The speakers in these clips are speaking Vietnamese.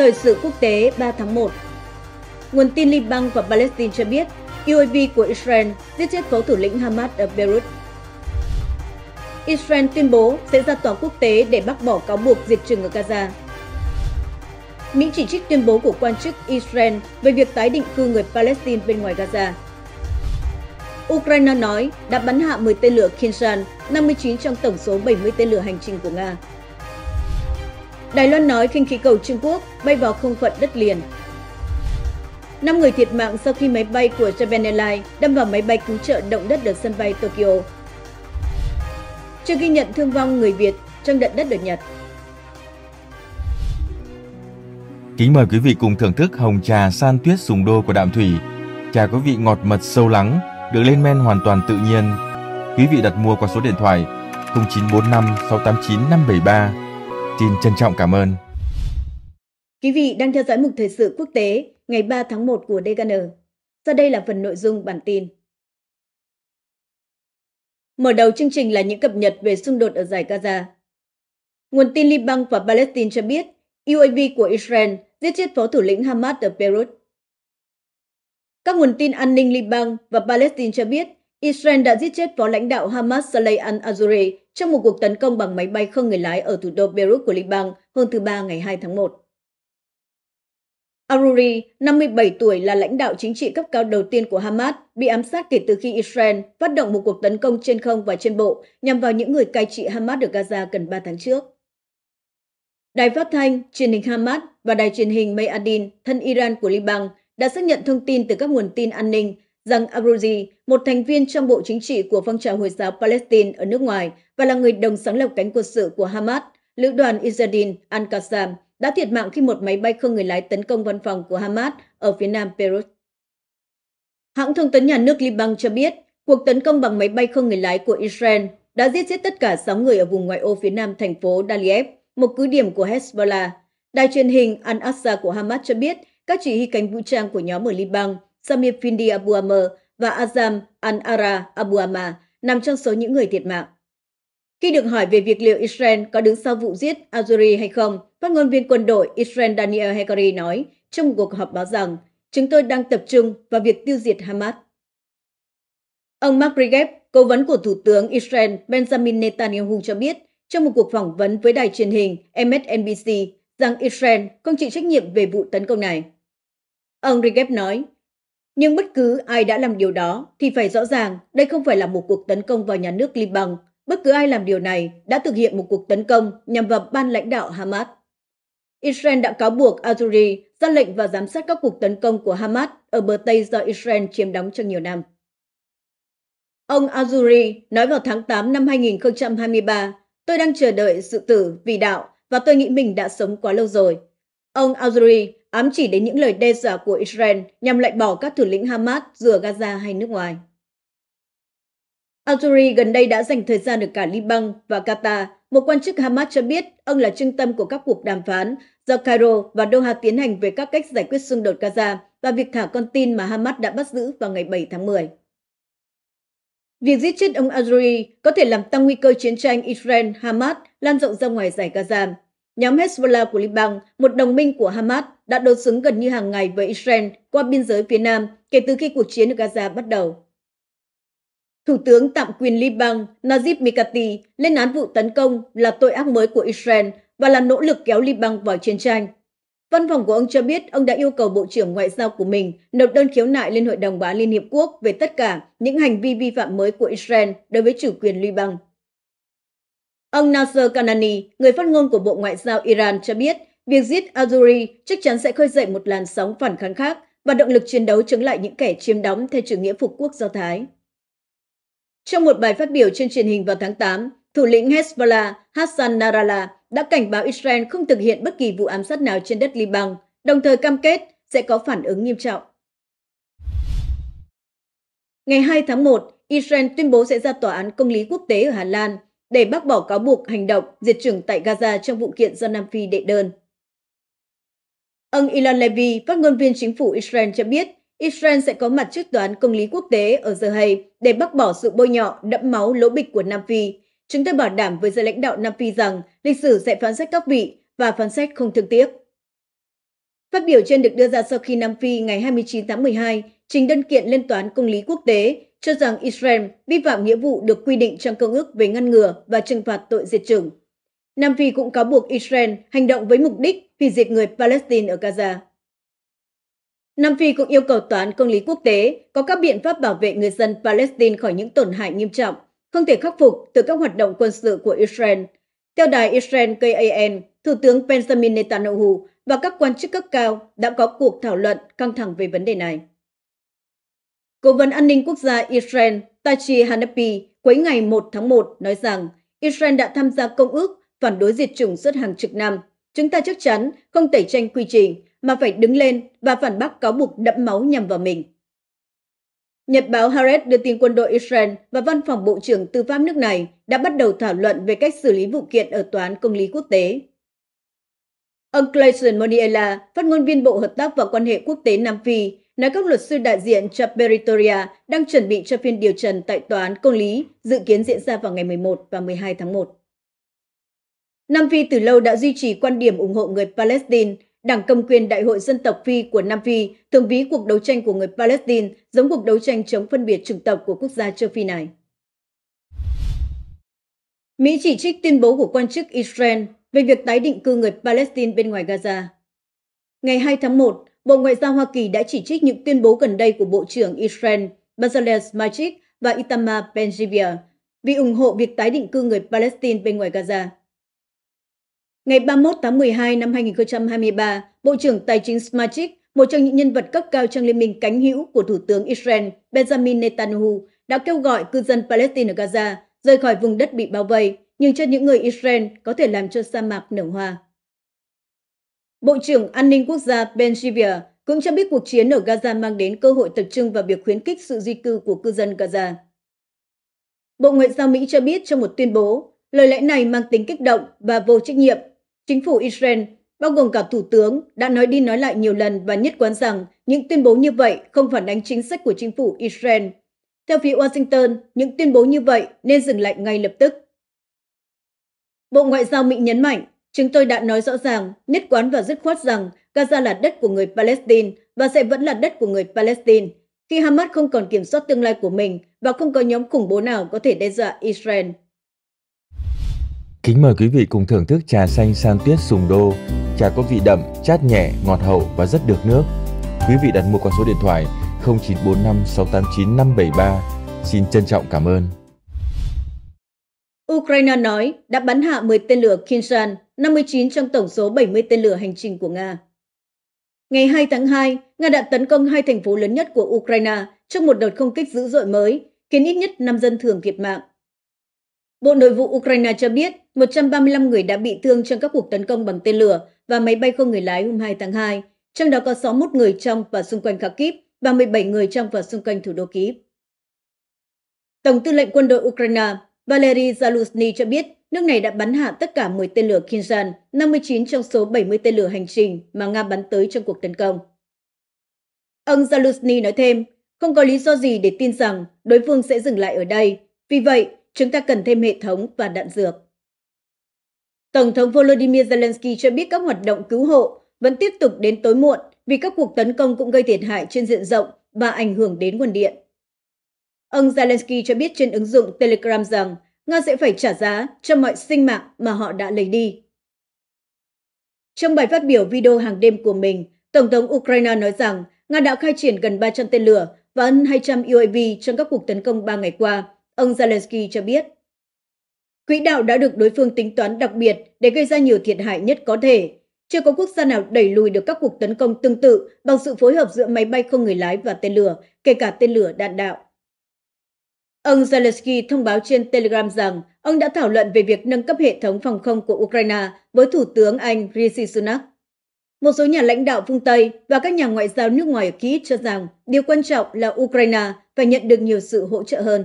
Thời sự quốc tế 3 tháng 1 Nguồn tin Liban và Palestine cho biết UAV của Israel giết chết phó thủ lĩnh Hamas ở Beirut. Israel tuyên bố sẽ ra tòa quốc tế để bác bỏ cáo buộc diệt chủng ở Gaza. Mỹ chỉ trích tuyên bố của quan chức Israel về việc tái định cư người Palestine bên ngoài Gaza. Ukraine nói đã bắn hạ 10 tên lửa Kinshal, 59 trong tổng số 70 tên lửa hành trình của Nga. Đài Loan nói khinh khí cầu Trung Quốc bay vào không phận đất liền. 5 người thiệt mạng sau khi máy bay của Japan Airlines đâm vào máy bay cứu trợ động đất ở sân bay Tokyo. Chưa ghi nhận thương vong người Việt trong trận đất ở Nhật. Kính mời quý vị cùng thưởng thức hồng trà san tuyết sùng đô của Đạm Thủy. Trà có vị ngọt mật sâu lắng, được lên men hoàn toàn tự nhiên. Quý vị đặt mua qua số điện thoại 0945 689 573 Xin trân trọng cảm ơn. Quý vị đang theo dõi mục thời sự quốc tế ngày 3 tháng 1 của DKN. Sau đây là phần nội dung bản tin. Mở đầu chương trình là những cập nhật về xung đột ở giải Gaza. Nguồn tin Liban và Palestine cho biết UAV của Israel giết chết phó thủ lĩnh Hamas ở Beirut. Các nguồn tin an ninh Liban và Palestine cho biết Israel đã giết chết phó lãnh đạo Hamas Saleh al-Azuri trong một cuộc tấn công bằng máy bay không người lái ở thủ đô Beirut của Liban hôm thứ Ba ngày 2 tháng 1. Aruri, 57 tuổi, là lãnh đạo chính trị cấp cao đầu tiên của Hamas, bị ám sát kể từ khi Israel phát động một cuộc tấn công trên không và trên bộ nhằm vào những người cai trị Hamas ở Gaza gần 3 tháng trước. Đài phát thanh, truyền hình Hamas và đài truyền hình Mayadin, thân Iran của Liban, đã xác nhận thông tin từ các nguồn tin an ninh rằng Abrouzi, một thành viên trong Bộ Chính trị của phong trào Hồi giáo Palestine ở nước ngoài và là người đồng sáng lập cánh quân sự của Hamas, lữ đoàn Izzadin al-Qassam, đã thiệt mạng khi một máy bay không người lái tấn công văn phòng của Hamas ở phía nam Beirut. Hãng thông tấn nhà nước Liban cho biết, cuộc tấn công bằng máy bay không người lái của Israel đã giết chết tất cả 6 người ở vùng ngoại ô phía nam thành phố Dalieb, một cứ điểm của Hezbollah. Đài truyền hình Al-Aqsa của Hamas cho biết các chỉ huy cánh vũ trang của nhóm ở Liban Samir Findi Abu Abuamer và Azam An-Ara Abuama nằm trong số những người thiệt mạng. Khi được hỏi về việc liệu Israel có đứng sau vụ giết Azuri hay không, phát ngôn viên quân đội Israel Daniel Hagari nói trong một cuộc họp báo rằng chúng tôi đang tập trung vào việc tiêu diệt Hamas. Ông Mark Regep, cố vấn của Thủ tướng Israel Benjamin Netanyahu cho biết trong một cuộc phỏng vấn với đài truyền hình MSNBC rằng Israel không chịu trách nhiệm về vụ tấn công này. Ông Regep nói, nhưng bất cứ ai đã làm điều đó thì phải rõ ràng đây không phải là một cuộc tấn công vào nhà nước Liban. Bất cứ ai làm điều này đã thực hiện một cuộc tấn công nhằm vào ban lãnh đạo Hamas. Israel đã cáo buộc Azuri ra lệnh và giám sát các cuộc tấn công của Hamas ở bờ Tây do Israel chiếm đóng trong nhiều năm. Ông Azuri nói vào tháng 8 năm 2023, tôi đang chờ đợi sự tử vì đạo và tôi nghĩ mình đã sống quá lâu rồi. Ông Azuri ám chỉ đến những lời đe dọa của Israel nhằm loại bỏ các thủ lĩnh Hamas giữa Gaza hay nước ngoài. Azuri gần đây đã dành thời gian được cả Liban và Qatar. Một quan chức Hamas cho biết ông là trung tâm của các cuộc đàm phán do Cairo và Doha tiến hành về các cách giải quyết xung đột Gaza và việc thả con tin mà Hamas đã bắt giữ vào ngày 7 tháng 10. Việc giết chết ông Azuri có thể làm tăng nguy cơ chiến tranh Israel-Hamas lan rộng ra ngoài giải Gaza. Nhóm Hezbollah của Liban, một đồng minh của Hamas, đã đối xứng gần như hàng ngày với Israel qua biên giới phía Nam kể từ khi cuộc chiến ở Gaza bắt đầu. Thủ tướng tạm quyền Liban Najib Mikati lên án vụ tấn công là tội ác mới của Israel và là nỗ lực kéo Liban vào chiến tranh. Văn phòng của ông cho biết ông đã yêu cầu Bộ trưởng Ngoại giao của mình nộp đơn khiếu nại lên Hội đồng Bảo Liên Hiệp Quốc về tất cả những hành vi vi phạm mới của Israel đối với chủ quyền Liban. Ông Nasser Kanani, người phát ngôn của Bộ Ngoại giao Iran cho biết Việc giết Azuri chắc chắn sẽ khơi dậy một làn sóng phản kháng khác và động lực chiến đấu chống lại những kẻ chiếm đóng theo chủ nghĩa phục quốc Do Thái. Trong một bài phát biểu trên truyền hình vào tháng 8, thủ lĩnh Hezbollah Hassan Nasrallah đã cảnh báo Israel không thực hiện bất kỳ vụ ám sát nào trên đất Liban, đồng thời cam kết sẽ có phản ứng nghiêm trọng. Ngày 2 tháng 1, Israel tuyên bố sẽ ra tòa án công lý quốc tế ở Hà Lan để bác bỏ cáo buộc hành động diệt chủng tại Gaza trong vụ kiện do Nam Phi đệ đơn. Ông Ilan Levy, phát ngôn viên chính phủ Israel cho biết, Israel sẽ có mặt trước tòa án công lý quốc tế ở The Hague để bác bỏ sự bôi nhọ, đẫm máu lỗ bịch của Nam Phi. Chúng tôi bảo đảm với giới lãnh đạo Nam Phi rằng lịch sử sẽ phán xét các vị và phán xét không thương tiếc. Phát biểu trên được đưa ra sau khi Nam Phi ngày 29 tháng 12 trình đơn kiện lên tòa án công lý quốc tế cho rằng Israel vi phạm nghĩa vụ được quy định trong công ước về ngăn ngừa và trừng phạt tội diệt chủng. Nam Phi cũng cáo buộc Israel hành động với mục đích hủy diệt người Palestine ở Gaza. Nam Phi cũng yêu cầu tòa công lý quốc tế có các biện pháp bảo vệ người dân Palestine khỏi những tổn hại nghiêm trọng, không thể khắc phục từ các hoạt động quân sự của Israel. Theo đài Israel KAN, Thủ tướng Benjamin Netanyahu và các quan chức cấp cao đã có cuộc thảo luận căng thẳng về vấn đề này. Cố vấn an ninh quốc gia Israel Tachi Hanapi quấy ngày 1 tháng 1 nói rằng Israel đã tham gia công ước phản đối diệt chủng suốt hàng chục năm Chúng ta chắc chắn không tẩy tranh quy trình mà phải đứng lên và phản bác cáo buộc đẫm máu nhằm vào mình. Nhật báo Haaretz đưa tin quân đội Israel và văn phòng Bộ trưởng Tư pháp nước này đã bắt đầu thảo luận về cách xử lý vụ kiện ở Tòa án Công lý Quốc tế. Ông Clayson Moniela, phát ngôn viên Bộ Hợp tác và Quan hệ Quốc tế Nam Phi, nói các luật sư đại diện cho Peritoria đang chuẩn bị cho phiên điều trần tại Tòa án Công lý dự kiến diễn ra vào ngày 11 và 12 tháng 1. Nam Phi từ lâu đã duy trì quan điểm ủng hộ người Palestine. Đảng cầm quyền Đại hội Dân tộc Phi của Nam Phi thường ví cuộc đấu tranh của người Palestine giống cuộc đấu tranh chống phân biệt chủng tộc của quốc gia châu Phi này. Mỹ chỉ trích tuyên bố của quan chức Israel về việc tái định cư người Palestine bên ngoài Gaza. Ngày 2 tháng 1, Bộ Ngoại giao Hoa Kỳ đã chỉ trích những tuyên bố gần đây của Bộ trưởng Israel Bezalel Smotrich và Itamar Ben-Gvir vì ủng hộ việc tái định cư người Palestine bên ngoài Gaza. Ngày 31 tháng 12 năm 2023, Bộ trưởng Tài chính Smarchik, một trong những nhân vật cấp cao trong liên minh cánh hữu của Thủ tướng Israel Benjamin Netanyahu, đã kêu gọi cư dân Palestine ở Gaza rời khỏi vùng đất bị bao vây, nhưng cho những người Israel có thể làm cho sa mạc nở hoa. Bộ trưởng An ninh Quốc gia Ben Gvir cũng cho biết cuộc chiến ở Gaza mang đến cơ hội tập trung vào việc khuyến khích sự di cư của cư dân Gaza. Bộ Ngoại giao Mỹ cho biết trong một tuyên bố, lời lẽ này mang tính kích động và vô trách nhiệm Chính phủ Israel, bao gồm cả Thủ tướng, đã nói đi nói lại nhiều lần và nhất quán rằng những tuyên bố như vậy không phản ánh chính sách của chính phủ Israel. Theo phía Washington, những tuyên bố như vậy nên dừng lại ngay lập tức. Bộ Ngoại giao Mỹ nhấn mạnh, chúng tôi đã nói rõ ràng, nhất quán và dứt khoát rằng Gaza là đất của người Palestine và sẽ vẫn là đất của người Palestine khi Hamas không còn kiểm soát tương lai của mình và không có nhóm khủng bố nào có thể đe dọa Israel. Kính mời quý vị cùng thưởng thức trà xanh san tuyết sùng đô. Trà có vị đậm, chát nhẹ, ngọt hậu và rất được nước. Quý vị đặt mua qua số điện thoại 0945 689 573. Xin trân trọng cảm ơn. Ukraine nói đã bắn hạ 10 tên lửa Kinsan, 59 trong tổng số 70 tên lửa hành trình của Nga. Ngày 2 tháng 2, Nga đã tấn công hai thành phố lớn nhất của Ukraine trong một đợt không kích dữ dội mới, khiến ít nhất 5 dân thường thiệt mạng Bộ Nội vụ Ukraine cho biết 135 người đã bị thương trong các cuộc tấn công bằng tên lửa và máy bay không người lái hôm 2 tháng 2, trong đó có 61 người trong và xung quanh Kharkiv và 17 người trong và xung quanh thủ đô Kyiv. Tổng tư lệnh quân đội Ukraine Valery Zaluzny cho biết nước này đã bắn hạ tất cả 10 tên lửa Kinzhan, 59 trong số 70 tên lửa hành trình mà Nga bắn tới trong cuộc tấn công. Ông Zaluzny nói thêm, không có lý do gì để tin rằng đối phương sẽ dừng lại ở đây. Vì vậy, chúng ta cần thêm hệ thống và đạn dược. Tổng thống Volodymyr Zelensky cho biết các hoạt động cứu hộ vẫn tiếp tục đến tối muộn vì các cuộc tấn công cũng gây thiệt hại trên diện rộng và ảnh hưởng đến nguồn điện. Ông Zelensky cho biết trên ứng dụng Telegram rằng Nga sẽ phải trả giá cho mọi sinh mạng mà họ đã lấy đi. Trong bài phát biểu video hàng đêm của mình, Tổng thống Ukraine nói rằng Nga đã khai triển gần 300 tên lửa và hơn 200 UAV trong các cuộc tấn công 3 ngày qua, ông Zelensky cho biết. Quỹ đạo đã được đối phương tính toán đặc biệt để gây ra nhiều thiệt hại nhất có thể. Chưa có quốc gia nào đẩy lùi được các cuộc tấn công tương tự bằng sự phối hợp giữa máy bay không người lái và tên lửa, kể cả tên lửa đạn đạo. Ông Zelensky thông báo trên Telegram rằng ông đã thảo luận về việc nâng cấp hệ thống phòng không của Ukraine với Thủ tướng Anh Rishi Sunak. Một số nhà lãnh đạo phương Tây và các nhà ngoại giao nước ngoài ở Kyiv cho rằng điều quan trọng là Ukraine phải nhận được nhiều sự hỗ trợ hơn.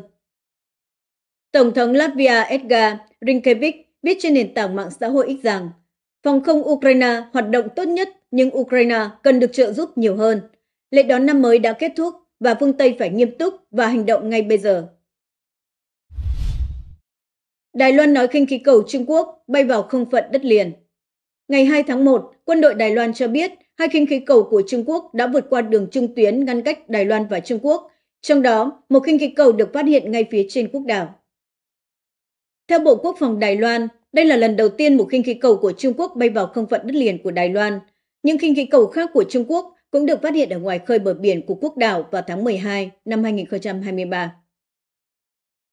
Tổng thống Latvia Edgar Rinkevich viết trên nền tảng mạng xã hội X rằng phòng không Ukraine hoạt động tốt nhất nhưng Ukraine cần được trợ giúp nhiều hơn. Lễ đón năm mới đã kết thúc và phương Tây phải nghiêm túc và hành động ngay bây giờ. Đài Loan nói khinh khí cầu Trung Quốc bay vào không phận đất liền. Ngày 2 tháng 1, quân đội Đài Loan cho biết hai khinh khí cầu của Trung Quốc đã vượt qua đường trung tuyến ngăn cách Đài Loan và Trung Quốc, trong đó một khinh khí cầu được phát hiện ngay phía trên quốc đảo. Theo Bộ Quốc phòng Đài Loan, đây là lần đầu tiên một khinh khí cầu của Trung Quốc bay vào không phận đất liền của Đài Loan. Những khinh khí cầu khác của Trung Quốc cũng được phát hiện ở ngoài khơi bờ biển của quốc đảo vào tháng 12 năm 2023.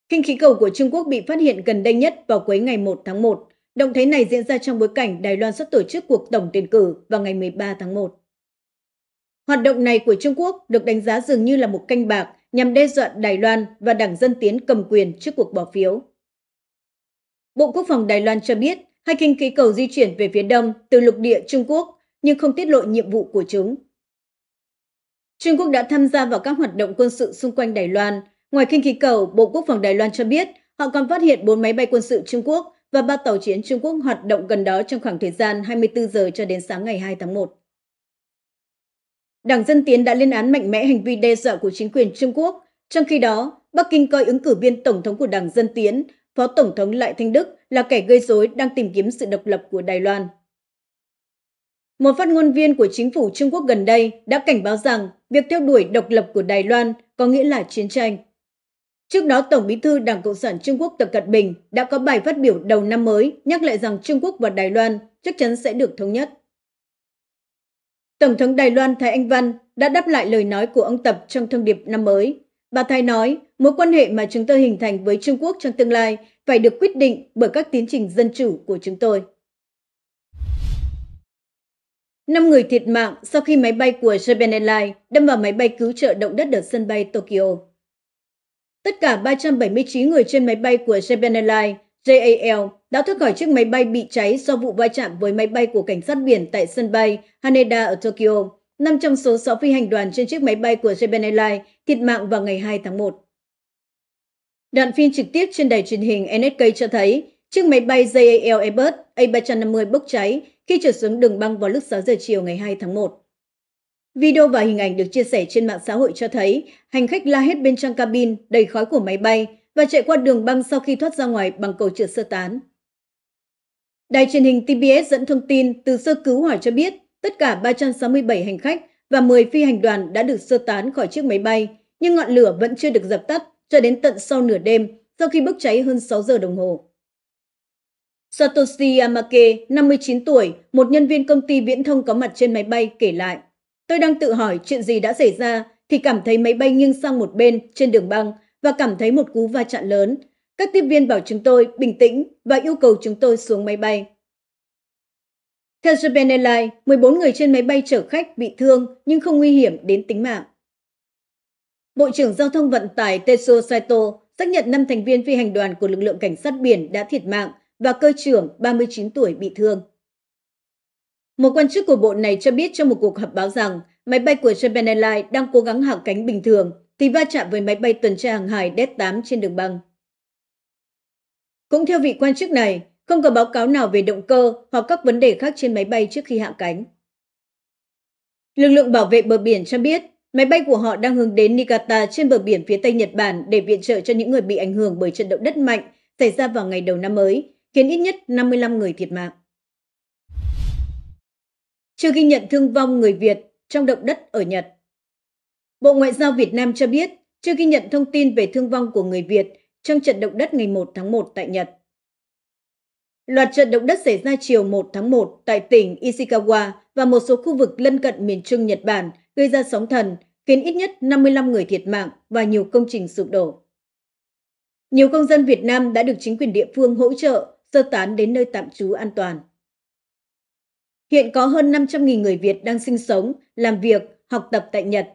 Khinh khí cầu của Trung Quốc bị phát hiện gần đây nhất vào cuối ngày 1 tháng 1. Động thái này diễn ra trong bối cảnh Đài Loan sắp tổ chức cuộc tổng tuyển cử vào ngày 13 tháng 1. Hoạt động này của Trung Quốc được đánh giá dường như là một canh bạc nhằm đe dọa Đài Loan và Đảng Dân Tiến cầm quyền trước cuộc bỏ phiếu. Bộ Quốc phòng Đài Loan cho biết hai khinh khí cầu di chuyển về phía đông từ lục địa Trung Quốc nhưng không tiết lộ nhiệm vụ của chúng. Trung Quốc đã tham gia vào các hoạt động quân sự xung quanh Đài Loan. Ngoài khinh khí cầu, Bộ Quốc phòng Đài Loan cho biết họ còn phát hiện 4 máy bay quân sự Trung Quốc và 3 tàu chiến Trung Quốc hoạt động gần đó trong khoảng thời gian 24 giờ cho đến sáng ngày 2 tháng 1. Đảng Dân Tiến đã lên án mạnh mẽ hành vi đe dọa của chính quyền Trung Quốc. Trong khi đó, Bắc Kinh coi ứng cử viên Tổng thống của Đảng Dân Tiến Phó Tổng thống Lại Thanh Đức là kẻ gây rối đang tìm kiếm sự độc lập của Đài Loan. Một phát ngôn viên của chính phủ Trung Quốc gần đây đã cảnh báo rằng việc theo đuổi độc lập của Đài Loan có nghĩa là chiến tranh. Trước đó, Tổng bí thư Đảng Cộng sản Trung Quốc Tập Cận Bình đã có bài phát biểu đầu năm mới nhắc lại rằng Trung Quốc và Đài Loan chắc chắn sẽ được thống nhất. Tổng thống Đài Loan Thái Anh Văn đã đáp lại lời nói của ông Tập trong thông điệp năm mới. Bà Thái nói, Mối quan hệ mà chúng tôi hình thành với Trung Quốc trong tương lai phải được quyết định bởi các tiến trình dân chủ của chúng tôi. Năm người thiệt mạng sau khi máy bay của Japan Airlines đâm vào máy bay cứu trợ động đất ở sân bay Tokyo. Tất cả 379 người trên máy bay của Japan Airlines JAL đã thoát khỏi chiếc máy bay bị cháy sau vụ va chạm với máy bay của cảnh sát biển tại sân bay Haneda ở Tokyo. Năm trong số 6 phi hành đoàn trên chiếc máy bay của Japan Airlines thiệt mạng vào ngày 2 tháng 1. Đoạn phim trực tiếp trên đài truyền hình NSK cho thấy chiếc máy bay JAL Airbus A350 bốc cháy khi trở xuống đường băng vào lúc 6 giờ chiều ngày 2 tháng 1. Video và hình ảnh được chia sẻ trên mạng xã hội cho thấy hành khách la hét bên trong cabin đầy khói của máy bay và chạy qua đường băng sau khi thoát ra ngoài bằng cầu trượt sơ tán. Đài truyền hình TBS dẫn thông tin từ sơ cứu hỏa cho biết tất cả 367 hành khách và 10 phi hành đoàn đã được sơ tán khỏi chiếc máy bay, nhưng ngọn lửa vẫn chưa được dập tắt cho đến tận sau nửa đêm sau khi bốc cháy hơn 6 giờ đồng hồ. Satoshi Amake, 59 tuổi, một nhân viên công ty viễn thông có mặt trên máy bay, kể lại. Tôi đang tự hỏi chuyện gì đã xảy ra thì cảm thấy máy bay nghiêng sang một bên trên đường băng và cảm thấy một cú va chạm lớn. Các tiếp viên bảo chúng tôi bình tĩnh và yêu cầu chúng tôi xuống máy bay. Theo Japan Airlines, 14 người trên máy bay chở khách bị thương nhưng không nguy hiểm đến tính mạng. Bộ trưởng Giao thông Vận tải Tetsuo Saito xác nhận 5 thành viên phi hành đoàn của lực lượng cảnh sát biển đã thiệt mạng và cơ trưởng 39 tuổi bị thương. Một quan chức của bộ này cho biết trong một cuộc họp báo rằng máy bay của Japan Airlines đang cố gắng hạ cánh bình thường thì va chạm với máy bay tuần tra hàng hải DES-8 trên đường băng. Cũng theo vị quan chức này, không có báo cáo nào về động cơ hoặc các vấn đề khác trên máy bay trước khi hạ cánh. Lực lượng bảo vệ bờ biển cho biết Máy bay của họ đang hướng đến Niigata trên bờ biển phía Tây Nhật Bản để viện trợ cho những người bị ảnh hưởng bởi trận động đất mạnh xảy ra vào ngày đầu năm mới, khiến ít nhất 55 người thiệt mạng. Chưa ghi nhận thương vong người Việt trong động đất ở Nhật. Bộ Ngoại giao Việt Nam cho biết chưa ghi nhận thông tin về thương vong của người Việt trong trận động đất ngày 1 tháng 1 tại Nhật. Loạt trận động đất xảy ra chiều 1 tháng 1 tại tỉnh Ishikawa và một số khu vực lân cận miền trung Nhật Bản – gây ra sóng thần, khiến ít nhất 55 người thiệt mạng và nhiều công trình sụp đổ. Nhiều công dân Việt Nam đã được chính quyền địa phương hỗ trợ sơ tán đến nơi tạm trú an toàn. Hiện có hơn 500.000 người Việt đang sinh sống, làm việc, học tập tại Nhật.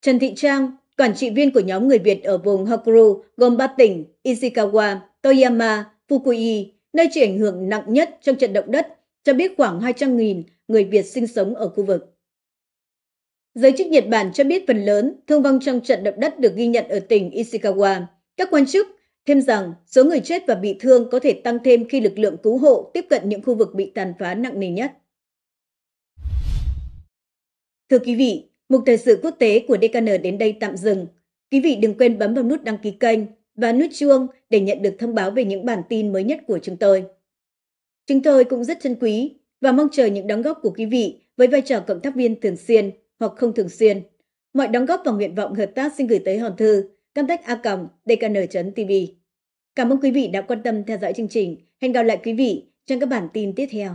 Trần Thị Trang, quản trị viên của nhóm người Việt ở vùng Hokuro gồm ba tỉnh Ishikawa, Toyama, Fukui, nơi chịu ảnh hưởng nặng nhất trong trận động đất, cho biết khoảng 200.000 người Việt sinh sống ở khu vực. Giới chức Nhật Bản cho biết phần lớn thương vong trong trận động đất được ghi nhận ở tỉnh Ishikawa. Các quan chức thêm rằng số người chết và bị thương có thể tăng thêm khi lực lượng cứu hộ tiếp cận những khu vực bị tàn phá nặng nề nhất. Thưa quý vị, mục thời sự quốc tế của DKN đến đây tạm dừng. Quý vị đừng quên bấm vào nút đăng ký kênh và nút chuông để nhận được thông báo về những bản tin mới nhất của chúng tôi. Chúng tôi cũng rất trân quý và mong chờ những đóng góp của quý vị với vai trò cộng tác viên thường xuyên hoặc không thường xuyên. Mọi đóng góp và nguyện vọng hợp tác xin gửi tới hòn thư contact.a.dkn.tv. Cảm ơn quý vị đã quan tâm theo dõi chương trình. Hẹn gặp lại quý vị trong các bản tin tiếp theo.